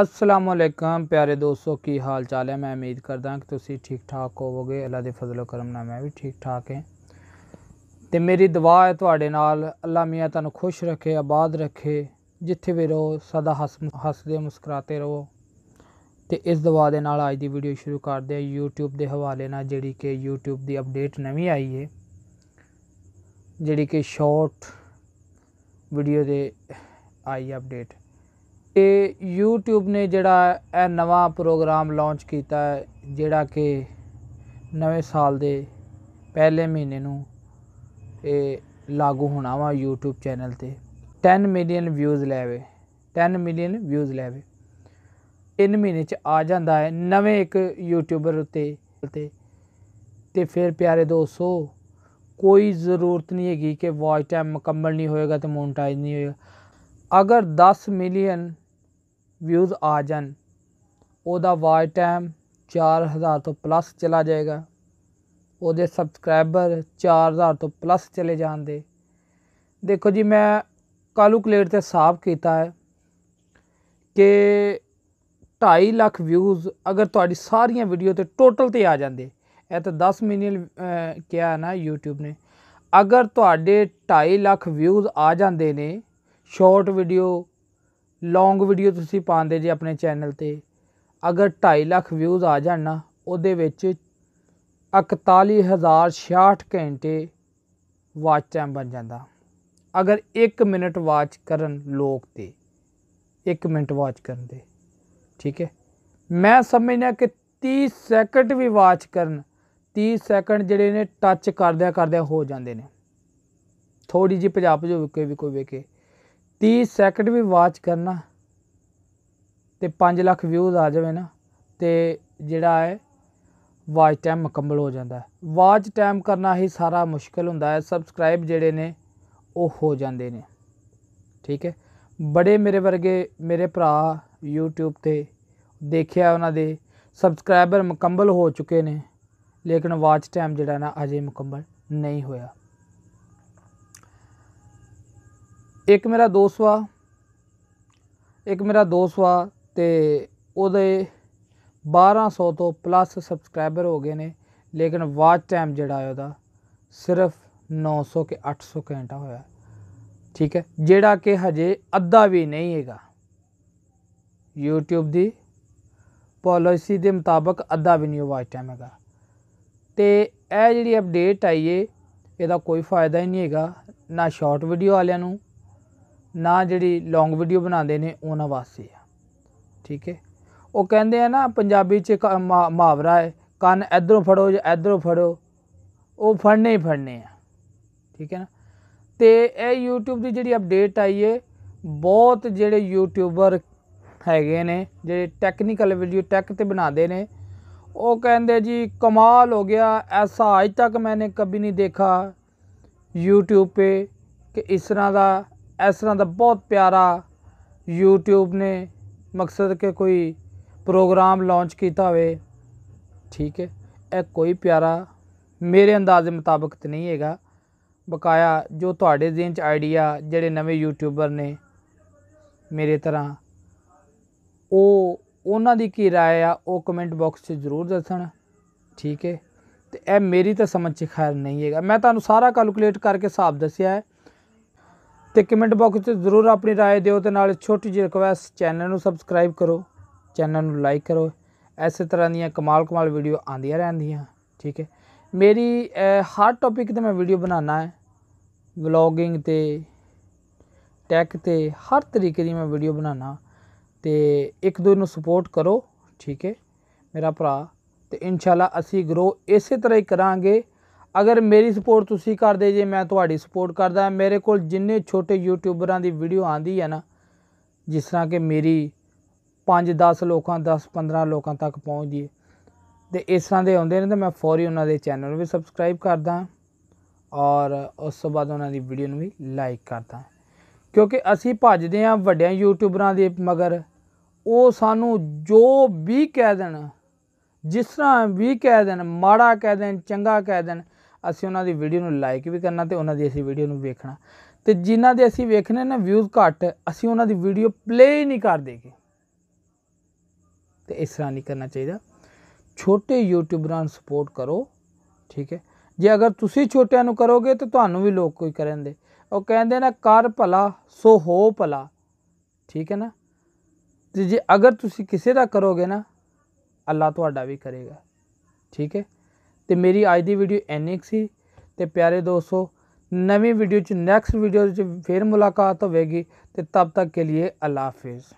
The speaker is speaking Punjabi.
ਅਸਲਾਮ ਅਲੈਕਮ ਪਿਆਰੇ ਦੋਸਤੋ ਕੀ ਹਾਲ ਚਾਲ ਹੈ ਮੈਂ ਉਮੀਦ ਕਰਦਾ ਹਾਂ ਕਿ ਤੁਸੀਂ ਠੀਕ ਠਾਕ ਹੋਵੋਗੇ ਅੱਲਾ ਦੇ ਫਜ਼ਲੋ ਕਰਮ ਨਾਲ ਮੈਂ ਵੀ ਠੀਕ ਠਾਕ ਹਾਂ ਤੇ ਮੇਰੀ ਦੁਆ ਹੈ ਤੁਹਾਡੇ ਨਾਲ ਅੱਲਾ ਮੀਆਂ ਤੁਹਾਨੂੰ ਖੁਸ਼ ਰੱਖੇ ਆਬਾਦ ਰੱਖੇ ਜਿੱਥੇ ਵੀ ਰਹੋ ਸਦਾ ਹੱਸ ਹੱਸਦੇ ਮੁਸਕਰਾਤੇ ਰਹੋ ਤੇ ਇਸ ਦੁਆ ਦੇ ਨਾਲ ਅੱਜ ਦੀ ਵੀਡੀਓ ਸ਼ੁਰੂ ਕਰਦੇ ਹਾਂ YouTube ਦੇ ਹਵਾਲੇ ਨਾਲ ਜਿਹੜੀ ਕਿ YouTube ਦੀ ਅਪਡੇਟ ਨਵੀਂ ਆਈ ਹੈ ਜਿਹੜੀ ਕਿ ਸ਼ਾਰਟ ਵੀਡੀਓ ਦੇ ਆਈ ਅਪਡੇਟ ਕਿ YouTube ਨੇ ਜਿਹੜਾ ਇਹ ਨਵਾਂ ਪ੍ਰੋਗਰਾਮ ਲਾਂਚ ਕੀਤਾ ਹੈ ਜਿਹੜਾ ਕਿ ਨਵੇਂ ਸਾਲ ਦੇ ਪਹਿਲੇ ਮਹੀਨੇ ਨੂੰ ਇਹ ਲਾਗੂ ਹੋਣਾ ਵਾ YouTube ਚੈਨਲ ਤੇ 10 ਮਿਲੀਅਨ ਵਿਊਜ਼ ਲੈਵੇ 10 ਮਿਲੀਅਨ ਵਿਊਜ਼ ਲੈਵੇ ਇਨ ਮਹੀਨੇ ਚ ਆ ਜਾਂਦਾ ਹੈ ਨਵੇਂ ਇੱਕ ਯੂਟਿਊਬਰ ਉਤੇ ਤੇ ਤੇ ਫਿਰ ਪਿਆਰੇ ਦੋਸਤੋ ਕੋਈ ਜ਼ਰੂਰਤ ਨਹੀਂ ਹੈਗੀ ਕਿ ਵਾਚ ਟਾਈਮ ਮੁਕੰਮਲ ਨਹੀਂ ਹੋਏਗਾ ਤੇ ਮੋਨਟਾਈਜ਼ ਨਹੀਂ ਹੋਏਗਾ ਅਗਰ 10 ਮਿਲੀਅਨ ਵਿਊਜ਼ ਆ ਜਾਣ ਉਹਦਾ ਵਾਚ ਟਾਈਮ 4000 ਤੋਂ ਪਲੱਸ ਚਲਾ ਜਾਏਗਾ ਉਹਦੇ ਸਬਸਕ੍ਰਾਈਬਰ 4000 ਤੋਂ ਪਲੱਸ ਚਲੇ ਜਾਂਦੇ ਦੇਖੋ ਜੀ ਮੈਂ ਕੈਲਕੂਲੇਟ ਤੇ ਸਾਫ ਕੀਤਾ ਹੈ ਕਿ 2.5 ਲੱਖ ਵਿਊਜ਼ ਅਗਰ ਤੁਹਾਡੀ ਸਾਰੀਆਂ ਵੀਡੀਓ ਤੇ ਟੋਟਲ ਤੇ ਆ ਜਾਂਦੇ ਇਹ ਤਾਂ 10 ਮਿਲੀਅਨ ਕਿਹਾ ਨਾ YouTube ਨੇ ਅਗਰ ਤੁਹਾਡੇ 2.5 ਲੱਖ ਵਿਊਜ਼ ਆ ਜਾਂਦੇ ਨੇ ਸ਼ਾਰਟ ਵੀਡੀਓ ਲੌਂਗ ਵੀਡੀਓ ਤੁਸੀਂ ਪਾਉਂਦੇ ਜੇ ਆਪਣੇ ਚੈਨਲ ਤੇ ਅਗਰ 2.5 ਲੱਖ ਵਿਊਜ਼ ਆ ਜਾਣ ਨਾ ਉਹਦੇ ਵਿੱਚ 41066 ਘੰਟੇ ਵਾਚ ਟਾਈਮ ਬਣ ਜਾਂਦਾ ਅਗਰ 1 ਮਿੰਟ ਵਾਚ ਕਰਨ ਲੋਕ ਤੇ 1 ਮਿੰਟ ਵਾਚ ਕਰਨ ਦੇ ਠੀਕ ਹੈ ਮੈਂ ਸਮਝਦਾ ਕਿ 30 ਸੈਕਿੰਡ ਵੀ ਵਾਚ ਕਰਨ 30 ਸੈਕਿੰਡ ਜਿਹੜੇ ਨੇ ਟੱਚ ਕਰਦਿਆ ਕਰਦਿਆ ਹੋ ਜਾਂਦੇ ਨੇ ਥੋੜੀ ਜੀ ਪੰਜਾਬ ਜੋ ਕੋਈ ਵੀ ਕੋਈ ਵੇਖੇ 30 ਸੈਕਿੰਡ ਵੀ ਵਾਚ ਕਰਨਾ ਤੇ 5 ਲੱਖ ਵਿਊਜ਼ ਆ ਜਾਵੇ ਨਾ ਤੇ ਜਿਹੜਾ ਹੈ ਵਾਚ ਟਾਈਮ ਮੁਕੰਮਲ ਹੋ ਜਾਂਦਾ ਹੈ ਵਾਚ ਟਾਈਮ ਕਰਨਾ ਹੀ ਸਾਰਾ ਮੁਸ਼ਕਲ ਹੁੰਦਾ ਹੈ ਸਬਸਕ੍ਰਾਈਬ ਜਿਹੜੇ ਨੇ ਉਹ ਹੋ ਜਾਂਦੇ ਨੇ ਠੀਕ ਹੈ ਬੜੇ ਮੇਰੇ ਵਰਗੇ ਮੇਰੇ ਭਰਾ YouTube ਤੇ ਦੇਖਿਆ ਉਹਨਾਂ ਦੇ ਸਬਸਕ੍ਰਾਈਬਰ ਮੁਕੰਮਲ ਹੋ ਚੁੱਕੇ ਨੇ ਲੇਕਿਨ ਵਾਚ ਟਾਈਮ ਜਿਹੜਾ ਨਾ ਅਜੇ ਮੁਕੰਮਲ ਨਹੀਂ ਹੋਇਆ ਇੱਕ ਮੇਰਾ ਦੋਸਤ ਵਾ ਇੱਕ ਮੇਰਾ ਦੋਸਤ ਵਾ ਤੇ ਉਹਦੇ 1200 ਤੋਂ ਪਲੱਸ ਸਬਸਕ੍ਰਾਈਬਰ ਹੋ ਗਏ ਨੇ ਲੇਕਿਨ ਵਾਚ ਟਾਈਮ ਜਿਹੜਾ ਹੈ ਉਹਦਾ ਸਿਰਫ 900 ਕੇ 800 ਘੰਟਾ ਹੋਇਆ ਠੀਕ ਹੈ ਜਿਹੜਾ ਕਿ ਹਜੇ ਅੱਧਾ ਵੀ ਨਹੀਂ ਹੈਗਾ YouTube ਦੀ ਪਾਲਿਸੀ ਦੇ ਮੁਤਾਬਕ ਅੱਧਾ ਵੀ ਨਹੀਂ ਉਹ ਵਾਚ ਟਾਈਮ ਹੈਗਾ ਤੇ ਇਹ ਜਿਹੜੀ ਅਪਡੇਟ ਆਈ ਏ ਇਹਦਾ ਕੋਈ ਫਾਇਦਾ ਹੀ ਨਹੀਂ ਹੈਗਾ ਨਾ ਸ਼ਾਰਟ ਵੀਡੀਓ ਵਾਲਿਆਂ ਨੂੰ ਨਾ ਜਿਹੜੀ ਲੌਂਗ ਵੀਡੀਓ ਬਣਾਉਂਦੇ ਨੇ ਉਹਨਾਂ ਵਾਸਤੇ ਆ ਠੀਕ ਹੈ ਉਹ ਕਹਿੰਦੇ ਆ ਨਾ ਪੰਜਾਬੀ 'ਚ ਇੱਕ ਮੁਹਾਵਰਾ ਹੈ ਕੰਨ ਇਧਰੋਂ ਫੜੋ ਜਾਂ ਇਧਰੋਂ ਫੜੋ ਉਹ ਫੜਨੇ ਹੀ ਫੜਨੇ ਆ ਠੀਕ ਹੈ ਨਾ ਤੇ ਇਹ YouTube ਦੀ ਜਿਹੜੀ ਅਪਡੇਟ ਆਈ ਏ ਬਹੁਤ ਜਿਹੜੇ ਯੂਟਿਊਬਰ ਹੈਗੇ ਨੇ ਜਿਹੜੇ ਟੈਕਨੀਕਲ ਵੀਡੀਓ ਟੈਕ ਤੇ ਬਣਾਉਂਦੇ ਨੇ ਉਹ ਕਹਿੰਦੇ ਜੀ ਕਮਾਲ ਹੋ ਗਿਆ ਐਸਾ ਅਜ ਤੱਕ ਮੈਨੇ ਕਦੀ ਨਹੀਂ ਦੇਖਾ YouTube 'ਤੇ ਕਿ ਇਸ ਤਰ੍ਹਾਂ ਦਾ ਇਸ ਤਰ੍ਹਾਂ ਦਾ ਬਹੁਤ ਪਿਆਰਾ YouTube ਨੇ ਮਕਸਦ ਕਿ ਕੋਈ ਪ੍ਰੋਗਰਾਮ ਲਾਂਚ ਕੀਤਾ ਹੋਵੇ ਠੀਕ ਹੈ ਇਹ ਕੋਈ ਪਿਆਰਾ ਮੇਰੇ ਅੰਦਾਜ਼ੇ ਮੁਤਾਬਕ ਤੇ ਨਹੀਂ ਹੈਗਾ ਬਕਾਇਆ ਜੋ ਤੁਹਾਡੇ ਜ਼ਿਹਨ ਚ ਆਈਡੀਆ ਜਿਹੜੇ ਨਵੇਂ ਯੂਟਿਊਬਰ ਨੇ ਮੇਰੇ ਤਰ੍ਹਾਂ ਉਹ ਉਹਨਾਂ ਦੀ ਕੀ رائے ਆ ਉਹ ਕਮੈਂਟ ਬਾਕਸ 'ਚ ਜ਼ਰੂਰ ਦੱਸਣ ਠੀਕ ਹੈ ਤੇ ਇਹ ਮੇਰੀ ਤਾਂ ਸਮਝ 'ਚ ਖੈਰ ਨਹੀਂ ਹੈਗਾ ਮੈਂ ਤੁਹਾਨੂੰ ਸਾਰਾ ਕੈਲਕੂਲੇਟ ਕਰਕੇ ਹਿਸਾਬ ਦੱਸਿਆ ਹੈ ਤੇ ਕਮੈਂਟ ਬਾਕਸ ਤੇ ਜ਼ਰੂਰ ਆਪਣੀ رائے ਦਿਓ ਤੇ ਨਾਲ ਛੋਟੀ ਜਿਹੀ ਰਿਕਵੈਸਟ ਚੈਨਲ ਨੂੰ ਸਬਸਕ੍ਰਾਈਬ ਕਰੋ ਚੈਨਲ ਨੂੰ ਲਾਈਕ ਕਰੋ ਐਸੇ ਤਰ੍ਹਾਂ ਦੀਆਂ ਕਮਾਲ ਕਮਾਲ ਵੀਡੀਓ ਆਉਂਦੀਆਂ ਰਹਿੰਦੀਆਂ ਠੀਕ ਹੈ ਮੇਰੀ ਹਰ ਟੌਪਿਕ ਤੇ ਮੈਂ ਵੀਡੀਓ ਬਣਾਉਣਾ ਹੈ ਵਲੌਗਿੰਗ ਤੇ ਟੈਕ ਤੇ ਹਰ ਤਰੀਕੇ ਦੀ ਮੈਂ ਵੀਡੀਓ ਬਣਾਉਣਾ ਤੇ ਇੱਕ ਦੂਜੇ ਨੂੰ ਸਪੋਰਟ ਕਰੋ ਠੀਕ ਹੈ ਮੇਰਾ ਭਰਾ ਤੇ ਇਨਸ਼ਾਅੱਲਾ ਅਸੀਂ ਗਰੋ ਇਸੇ ਤਰ੍ਹਾਂ ਹੀ ਕਰਾਂਗੇ ਅਗਰ ਮੇਰੀ ਸਪੋਰਟ ਤੁਸੀਂ ਕਰਦੇ ਜੇ ਮੈਂ ਤੁਹਾਡੀ ਸਪੋਰਟ ਕਰਦਾ ਮੇਰੇ ਕੋਲ ਜਿੰਨੇ ਛੋਟੇ ਯੂਟਿਊਬਰਾਂ ਦੀ ਵੀਡੀਓ ਆਂਦੀ ਹੈ ਨਾ ਜਿਸ ਤਰ੍ਹਾਂ ਕਿ ਮੇਰੀ 5-10 ਲੋਕਾਂ 10-15 ਲੋਕਾਂ ਤੱਕ ਪਹੁੰਚਦੀ ਹੈ ਤੇ ਇਸ ਤਰ੍ਹਾਂ ਦੇ ਆਉਂਦੇ ਨੇ ਤਾਂ ਮੈਂ ਫੌਰੀ ਉਹਨਾਂ ਦੇ ਚੈਨਲ ਨੂੰ ਵੀ ਸਬਸਕ੍ਰਾਈਬ ਕਰਦਾ ਔਰ ਉਸ ਤੋਂ ਬਾਅਦ ਉਹਨਾਂ ਦੀ ਵੀਡੀਓ ਨੂੰ ਵੀ ਲਾਈਕ ਕਰਦਾ ਕਿਉਂਕਿ ਅਸੀਂ ਭੱਜਦੇ ਆਂ ਵੱਡਿਆਂ ਯੂਟਿਊਬਰਾਂ ਦੇ ਮਗਰ ਉਹ ਸਾਨੂੰ ਜੋ ਵੀ ਕਹਿ ਦੇਣ ਜਿਸ ਤਰ੍ਹਾਂ ਵੀ ਕਹਿ ਦੇਣ ਮਾੜਾ ਕਹਿ ਦੇਣ ਚੰਗਾ ਕਹਿ ਦੇਣ ਅਸੀਂ ਉਹਨਾਂ ਦੀ ਵੀਡੀਓ ਨੂੰ ਲਾਈਕ ਵੀ ਕਰਨਾ ਤੇ ਉਹਨਾਂ ਦੀ ਅਸੀਂ ਵੀਡੀਓ ਨੂੰ ਵੇਖਣਾ ਤੇ ਜਿਨ੍ਹਾਂ ਦੇ ਅਸੀਂ ਵੇਖਨੇ ਨਾ ਵਿਊਜ਼ ਘੱਟ ਅਸੀਂ ਉਹਨਾਂ ਦੀ ਵੀਡੀਓ ਪਲੇ ਹੀ ਨਹੀਂ ਕਰ ਦੇਗੇ ਤੇ ਇਸ ਤਰ੍ਹਾਂ ਨਹੀਂ ਕਰਨਾ ਚਾਹੀਦਾ ਛੋਟੇ ਯੂਟਿਊਬਰਾਂ ਨੂੰ ਸਪੋਰਟ ਕਰੋ ਠੀਕ ਹੈ ਜੇ ਅਗਰ ਤੁਸੀਂ ਛੋਟਿਆਂ ਨੂੰ ਕਰੋਗੇ ਤਾਂ ਤੁਹਾਨੂੰ ਵੀ ਲੋਕ ਕੋਈ ਕਰਨਦੇ ਉਹ ਕਹਿੰਦੇ ਨਾ ਕਰ ਭਲਾ ਸੋ ਹੋ ਭਲਾ ਠੀਕ ਹੈ ਨਾ ਤੇ ਜੇ ਅਗਰ ਤੁਸੀਂ ਕਿਸੇ ਦਾ ਕਰੋਗੇ ਨਾ ਅੱਲਾ ਤੁਹਾਡਾ ਵੀ ਕਰੇਗਾ ਠੀਕ ਹੈ ਤੇ ਮੇਰੀ ਅੱਜ ਦੀ ਵੀਡੀਓ ਐਨਿਕ ਸੀ ਤੇ ਪਿਆਰੇ ਦੋਸਤੋ ਨਵੀਂ ਵੀਡੀਓ ਚ ਨੈਕਸਟ ਵੀਡੀਓ ਚ ਫੇਰ ਮੁਲਾਕਾਤ ਹੋਵੇਗੀ ਤੇ ਤਬ ਤੱਕ ਕੇ ਲਈ ਅੱਲਾ ਹਾਫਿਜ਼